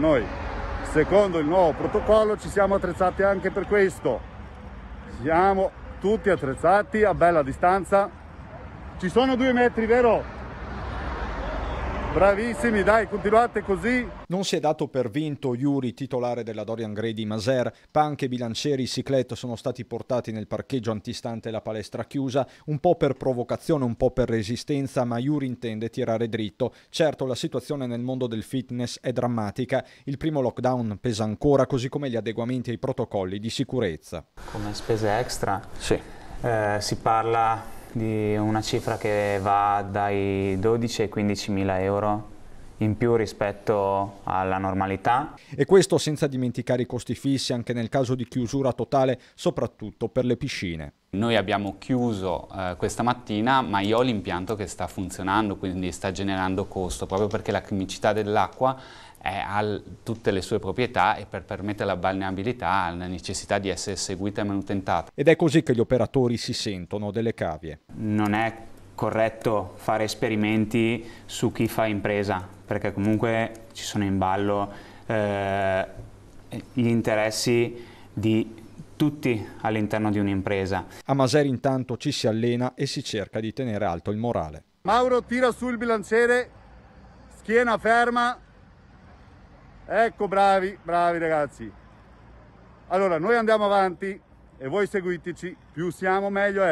Noi, secondo il nuovo protocollo, ci siamo attrezzati anche per questo. Siamo tutti attrezzati a bella distanza. Ci sono due metri, vero? Bravissimi, dai, continuate così. Non si è dato per vinto Yuri, titolare della Dorian Gray di Maser. Panche, bilancieri, ciclette sono stati portati nel parcheggio antistante la palestra chiusa, un po' per provocazione, un po' per resistenza, ma Yuri intende tirare dritto. Certo, la situazione nel mondo del fitness è drammatica. Il primo lockdown pesa ancora, così come gli adeguamenti ai protocolli di sicurezza. Come spese extra? Sì. Eh, si parla di una cifra che va dai 12 ai 15 mila euro in più rispetto alla normalità. E questo senza dimenticare i costi fissi anche nel caso di chiusura totale, soprattutto per le piscine. Noi abbiamo chiuso eh, questa mattina, ma io ho l'impianto che sta funzionando, quindi sta generando costo, proprio perché la chimicità dell'acqua ha tutte le sue proprietà e per permettere la balneabilità ha la necessità di essere seguita e manutentata. Ed è così che gli operatori si sentono delle cavie. Non è corretto fare esperimenti su chi fa impresa, perché comunque ci sono in ballo eh, gli interessi di tutti all'interno di un'impresa. A Maseri intanto ci si allena e si cerca di tenere alto il morale. Mauro tira sul bilanciere, schiena ferma. Ecco, bravi, bravi ragazzi. Allora, noi andiamo avanti e voi seguiteci, più siamo meglio è.